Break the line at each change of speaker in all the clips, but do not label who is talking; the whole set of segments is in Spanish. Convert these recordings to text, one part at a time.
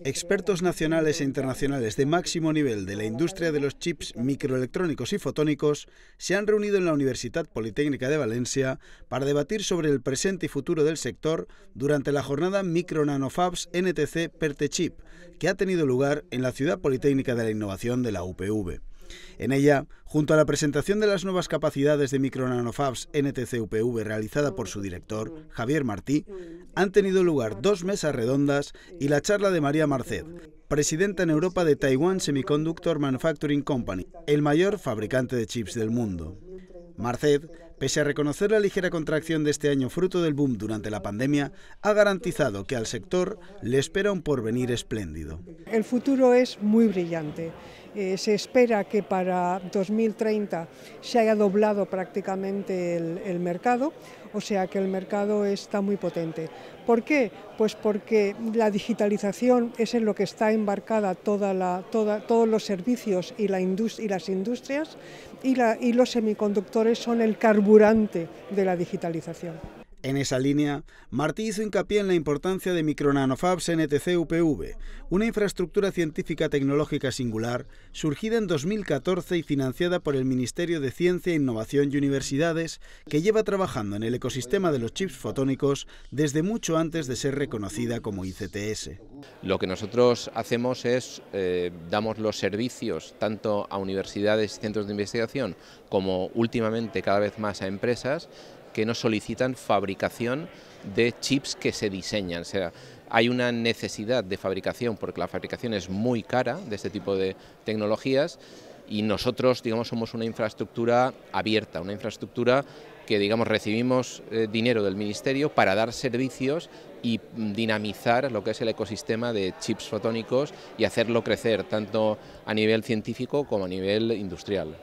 Expertos nacionales e internacionales de máximo nivel de la industria de los chips microelectrónicos y fotónicos se han reunido en la Universidad Politécnica de Valencia para debatir sobre el presente y futuro del sector durante la jornada MicroNanoFabs NTC Pertechip, que ha tenido lugar en la Ciudad Politécnica de la Innovación de la UPV. En ella, junto a la presentación de las nuevas capacidades de Micronanofabs ntc realizada por su director, Javier Martí, han tenido lugar dos mesas redondas y la charla de María Marced, presidenta en Europa de Taiwan Semiconductor Manufacturing Company, el mayor fabricante de chips del mundo pese a reconocer la ligera contracción de este año fruto del boom durante la pandemia, ha garantizado que al sector le espera un porvenir espléndido.
El futuro es muy brillante. Eh, se espera que para 2030 se haya doblado prácticamente el, mercado, o sea que el mercado está muy potente. ¿Por qué? Pues porque la digitalización es en lo que está embarcada toda la, todos los servicios y, la y las industrias y, y los semiconductores son el carbón ...durante de la digitalización.
En esa línea, Martí hizo hincapié en la importancia de Micronanofabs NTC-UPV, una infraestructura científica tecnológica singular, surgida en 2014 y financiada por el Ministerio de Ciencia, Innovación y Universidades, que lleva trabajando en el ecosistema de los chips fotónicos desde mucho antes de ser reconocida como ICTS.
Lo que nosotros hacemos es, eh, damos los servicios tanto a universidades y centros de investigación como últimamente cada vez más a empresas que nos solicitan fabricación de chips que se diseñan. O sea, hay una necesidad de fabricación porque la fabricación es muy cara de este tipo de tecnologías y nosotros, digamos, somos una infraestructura abierta, una infraestructura que digamos recibimos eh, dinero del Ministerio para dar servicios y mm, dinamizar lo que es el ecosistema de chips fotónicos y hacerlo crecer tanto a nivel científico como a nivel industrial.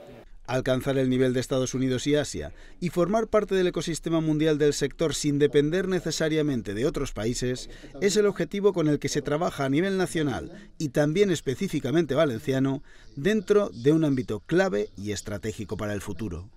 Alcanzar el nivel de Estados Unidos y Asia y formar parte del ecosistema mundial del sector sin depender necesariamente de otros países es el objetivo con el que se trabaja a nivel nacional y también específicamente valenciano dentro de un ámbito clave y estratégico para el futuro.